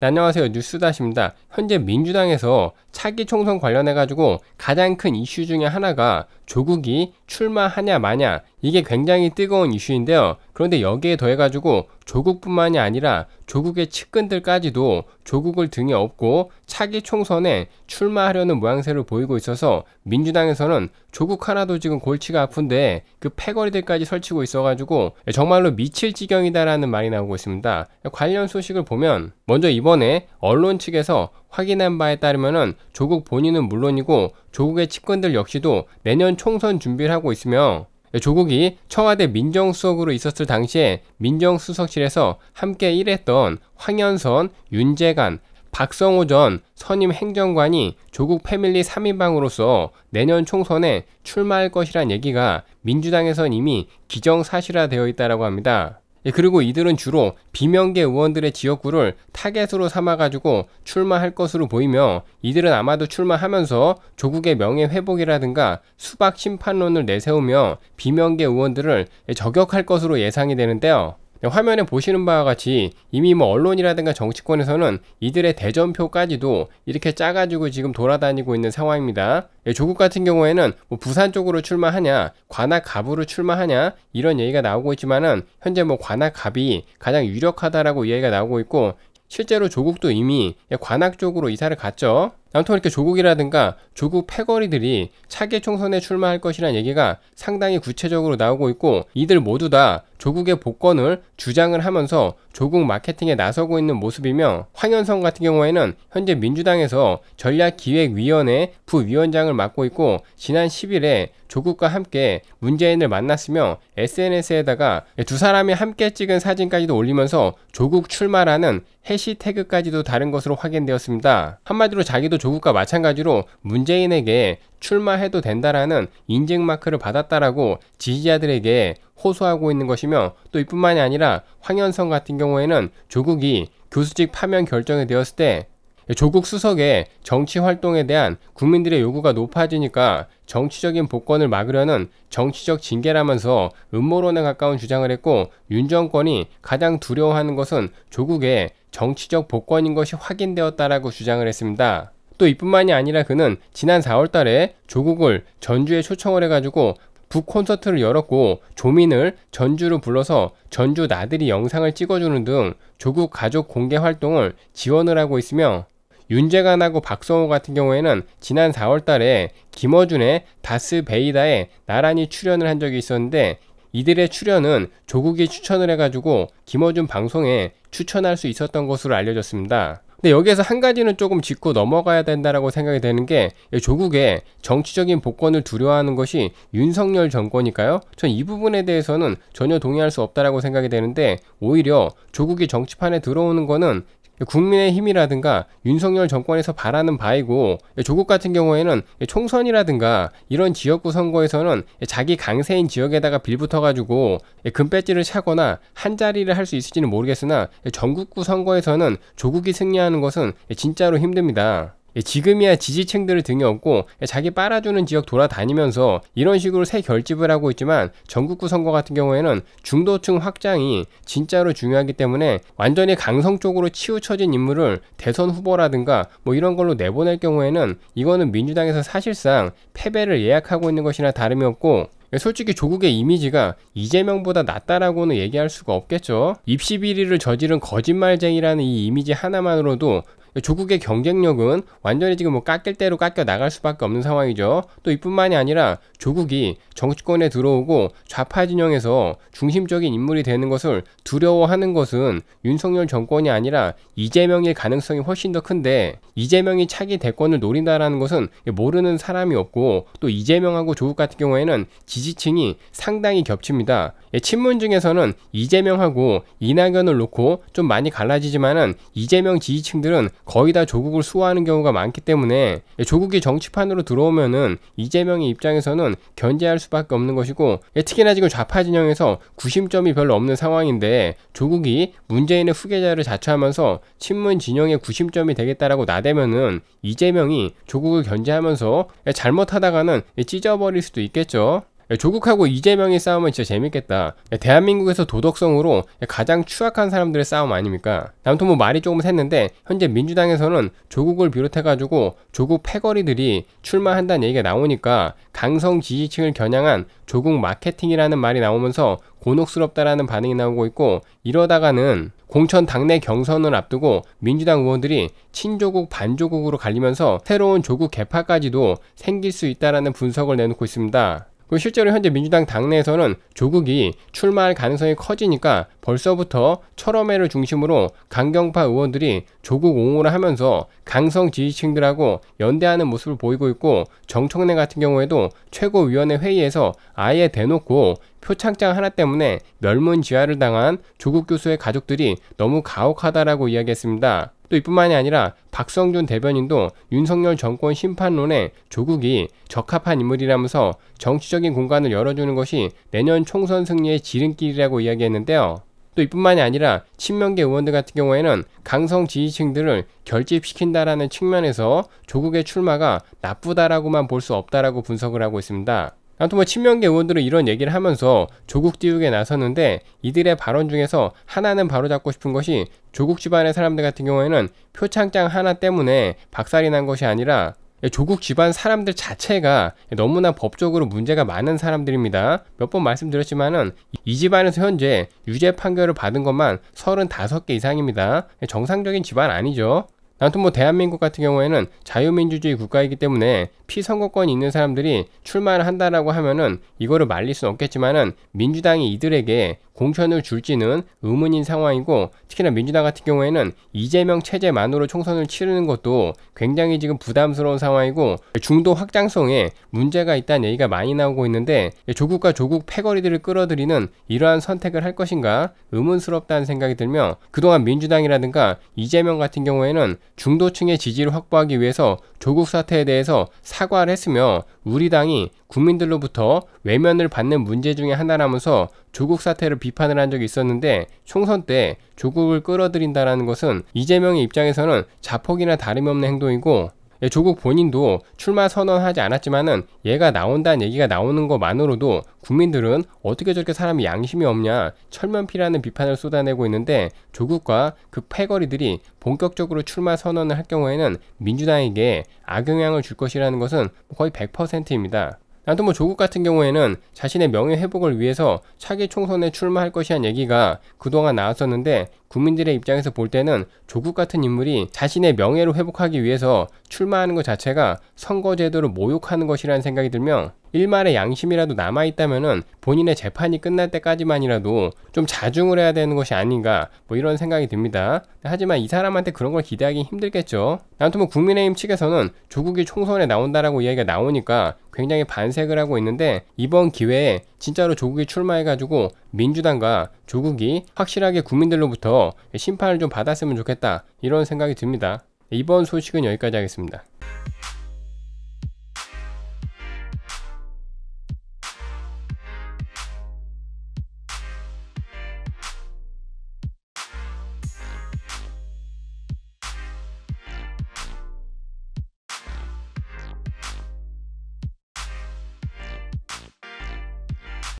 네, 안녕하세요. 뉴스다시입니다. 현재 민주당에서 차기 총선 관련해 가지고 가장 큰 이슈 중에 하나가 조국이 출마하냐 마냐 이게 굉장히 뜨거운 이슈인데요. 그런데 여기에 더해가지고 조국뿐만이 아니라 조국의 측근들까지도 조국을 등에 업고 차기 총선에 출마하려는 모양새를 보이고 있어서 민주당에서는 조국 하나도 지금 골치가 아픈데 그 패거리들까지 설치고 있어가지고 정말로 미칠 지경이다라는 말이 나오고 있습니다. 관련 소식을 보면 먼저 이번에 언론 측에서 확인한 바에 따르면 조국 본인은 물론이고 조국의 측근들 역시도 내년 총선 준비를 하고 있으며 예, 조국이 청와대 민정수석으로 있었을 당시에 민정수석실에서 함께 일했던 황현선, 윤재관, 박성호 전 선임 행정관이 조국 패밀리 3인방으로서 내년 총선에 출마할 것이란 얘기가 민주당에선 이미 기정사실화되어 있다고 합니다. 예, 그리고 이들은 주로 비명계 의원들의 지역구를 타겟으로 삼아가지고 출마할 것으로 보이며 이들은 아마도 출마하면서 조국의 명예 회복이라든가 수박 심판론을 내세우며 비명계 의원들을 저격할 것으로 예상이 되는데요. 화면에 보시는 바와 같이 이미 뭐 언론이라든가 정치권에서는 이들의 대전표까지도 이렇게 짜가지고 지금 돌아다니고 있는 상황입니다. 예, 조국 같은 경우에는 뭐 부산 쪽으로 출마하냐, 관악 갑으로 출마하냐 이런 얘기가 나오고 있지만은 현재 뭐 관악 갑이 가장 유력하다라고 이야기가 나오고 있고 실제로 조국도 이미 예, 관악 쪽으로 이사를 갔죠. 아무튼 이렇게 조국이라든가 조국 패거리들이 차기 총선에 출마할 것이란 얘기가 상당히 구체적으로 나오고 있고 이들 모두 다 조국의 복권을 주장을 하면서 조국 마케팅에 나서고 있는 모습이며 황현성 같은 경우에는 현재 민주당에서 전략기획위원회 부위원장을 맡고 있고 지난 10일에 조국과 함께 문재인을 만났으며 SNS에다가 두 사람이 함께 찍은 사진까지도 올리면서 조국 출마라는 해시태그까지도 다른 것으로 확인되었습니다. 한마디로 자기도 그래도 조국과 마찬가지로 문재인에게 출마해도 된다라는 인증마크를 받았다라고 지지자들에게 호소하고 있는 것이며 또 이뿐만이 아니라 황현성 같은 경우에는 조국이 교수직 파면 결정이 되었을 때 조국 수석의 정치 활동에 대한 국민들의 요구가 높아지니까 정치적인 복권을 막으려는 정치적 징계라면서 음모론에 가까운 주장을 했고 윤 정권이 가장 두려워하는 것은 조국의 정치적 복권인 것이 확인되었다라고 주장을 했습니다. 또 이뿐만이 아니라 그는 지난 4월 달에 조국을 전주에 초청을 해가지고 북콘서트를 열었고 조민을 전주로 불러서 전주 나들이 영상을 찍어주는 등 조국 가족 공개 활동을 지원을 하고 있으며 윤재관하고 박성호 같은 경우에는 지난 4월 달에 김어준의 다스 베이다에 나란히 출연을 한 적이 있었는데 이들의 출연은 조국이 추천을 해가지고 김어준 방송에 추천할 수 있었던 것으로 알려졌습니다. 근데 여기에서 한 가지는 조금 짚고 넘어가야 된다라고 생각이 되는 게 조국의 정치적인 복권을 두려워하는 것이 윤석열 정권이니까요. 전 이 부분에 대해서는 전혀 동의할 수 없다라고 생각이 되는데 오히려 조국이 정치판에 들어오는 거는 국민의 힘이라든가 윤석열 정권에서 바라는 바이고 조국 같은 경우에는 총선이라든가 이런 지역구 선거에서는 자기 강세인 지역에다가 빌붙어가지고 금배지를 차거나 한 자리를 할 수 있을지는 모르겠으나 전국구 선거에서는 조국이 승리하는 것은 진짜로 힘듭니다. 예, 지금이야 지지층들을 등에 업고 예, 자기 빨아주는 지역 돌아다니면서 이런 식으로 새 결집을 하고 있지만 전국구 선거 같은 경우에는 중도층 확장이 진짜로 중요하기 때문에 완전히 강성 쪽으로 치우쳐진 인물을 대선 후보라든가 뭐 이런 걸로 내보낼 경우에는 이거는 민주당에서 사실상 패배를 예약하고 있는 것이나 다름이 없고 예, 솔직히 조국의 이미지가 이재명보다 낫다라고는 얘기할 수가 없겠죠. 입시 비리를 저지른 거짓말쟁이라는 이 이미지 하나만으로도 조국의 경쟁력은 완전히 지금 뭐 깎일 대로 깎여 나갈 수밖에 없는 상황이죠. 또 이뿐만이 아니라 조국이 정치권에 들어오고 좌파 진영에서 중심적인 인물이 되는 것을 두려워하는 것은 윤석열 정권이 아니라 이재명일 가능성이 훨씬 더 큰데 이재명이 차기 대권을 노린다라는 것은 모르는 사람이 없고 또 이재명하고 조국 같은 경우에는 지지층이 상당히 겹칩니다. 예, 친문 중에서는 이재명하고 이낙연을 놓고 좀 많이 갈라지지만은 이재명 지지층들은 거의 다 조국을 수호하는 경우가 많기 때문에 예, 조국이 정치판으로 들어오면은 이재명의 입장에서는 견제할 수밖에 없는 것이고 예, 특히나 지금 좌파 진영에서 구심점이 별로 없는 상황인데 조국이 문재인의 후계자를 자처하면서 친문 진영의 구심점이 되겠다라고 나대면은 이재명이 조국을 견제하면서 예, 잘못하다가는 찢어버릴 수도 있겠죠. 예, 조국하고 이재명의 싸움은 진짜 재밌겠다. 예, 대한민국에서 도덕성으로 예, 가장 추악한 사람들의 싸움 아닙니까? 아무튼 뭐 말이 조금 샜는데 현재 민주당에서는 조국을 비롯해가지고 조국 패거리들이 출마한다는 얘기가 나오니까 강성 지지층을 겨냥한 조국 마케팅이라는 말이 나오면서 곤혹스럽다라는 반응이 나오고 있고 이러다가는 공천 당내 경선을 앞두고 민주당 의원들이 친조국 반조국으로 갈리면서 새로운 조국 개파까지도 생길 수 있다라는 분석을 내놓고 있습니다. 그 실제로 현재 민주당 당내에서는 조국이 출마할 가능성이 커지니까 벌써부터 철험회를 중심으로 강경파 의원들이 조국 옹호를 하면서 강성 지지층들하고 연대하는 모습을 보이고 있고 정청래 같은 경우에도 최고위원회 회의에서 아예 대놓고 표창장 하나 때문에 멸문 지하를 당한 조국 교수의 가족들이 너무 가혹하다라고 이야기했습니다. 또 이뿐만이 아니라 박성준 대변인도 윤석열 정권 심판론에 조국이 적합한 인물이라면서 정치적인 공간을 열어주는 것이 내년 총선 승리의 지름길이라고 이야기했는데요. 또 이뿐만이 아니라 친명계 의원들 같은 경우에는 강성 지지층들을 결집시킨다라는 측면에서 조국의 출마가 나쁘다라고만 볼 수 없다라고 분석을 하고 있습니다. 아무튼 뭐 친명계 의원들은 이런 얘기를 하면서 조국 띄우게 나섰는데 이들의 발언 중에서 하나는 바로잡고 싶은 것이 조국 집안의 사람들 같은 경우에는 표창장 하나 때문에 박살이 난 것이 아니라 조국 집안 사람들 자체가 너무나 법적으로 문제가 많은 사람들입니다. 몇 번 말씀드렸지만은 이 집안에서 현재 유죄 판결을 받은 것만 35개 이상입니다. 정상적인 집안 아니죠. 아무튼 뭐 대한민국 같은 경우에는 자유민주주의 국가이기 때문에 피선거권이 있는 사람들이 출마를 한다라고 하면은 이거를 말릴 수는 없겠지만은 민주당이 이들에게 공천을 줄지는 의문인 상황이고 특히나 민주당 같은 경우에는 이재명 체제만으로 총선을 치르는 것도 굉장히 지금 부담스러운 상황이고 중도 확장성에 문제가 있다는 얘기가 많이 나오고 있는데 조국과 조국 패거리들을 끌어들이는 이러한 선택을 할 것인가 의문스럽다는 생각이 들며 그동안 민주당이라든가 이재명 같은 경우에는 중도층의 지지를 확보하기 위해서 조국 사태에 대해서 사과를 했으며 우리 당이 국민들로부터 외면을 받는 문제 중에 하나라면서 조국 사태를 비판을 한 적이 있었는데 총선 때 조국을 끌어들인다라는 것은 이재명의 입장에서는 자폭이나 다름없는 행동이고 예, 조국 본인도 출마 선언하지 않았지만은 얘가 나온다는 얘기가 나오는 것만으로도 국민들은 어떻게 저렇게 사람이 양심이 없냐 철면피라는 비판을 쏟아내고 있는데 조국과 그 패거리들이 본격적으로 출마 선언을 할 경우에는 민주당에게 악영향을 줄 것이라는 것은 거의 100%입니다. 나도 뭐 조국 같은 경우에는 자신의 명예 회복을 위해서 차기 총선에 출마할 것이란 얘기가 그동안 나왔었는데 국민들의 입장에서 볼 때는 조국 같은 인물이 자신의 명예를 회복하기 위해서 출마하는 것 자체가 선거제도를 모욕하는 것이라는 생각이 들며 일말의 양심이라도 남아있다면 본인의 재판이 끝날 때까지만이라도 좀 자중을 해야 되는 것이 아닌가 뭐 이런 생각이 듭니다. 하지만 이 사람한테 그런 걸 기대하기 힘들겠죠. 아무튼 뭐 국민의힘 측에서는 조국이 총선에 나온다라고 이야기가 나오니까 굉장히 반색을 하고 있는데 이번 기회에 진짜로 조국이 출마해가지고 민주당과 조국이 확실하게 국민들로부터 심판을 좀 받았으면 좋겠다 이런 생각이 듭니다. 이번 소식은 여기까지 하겠습니다.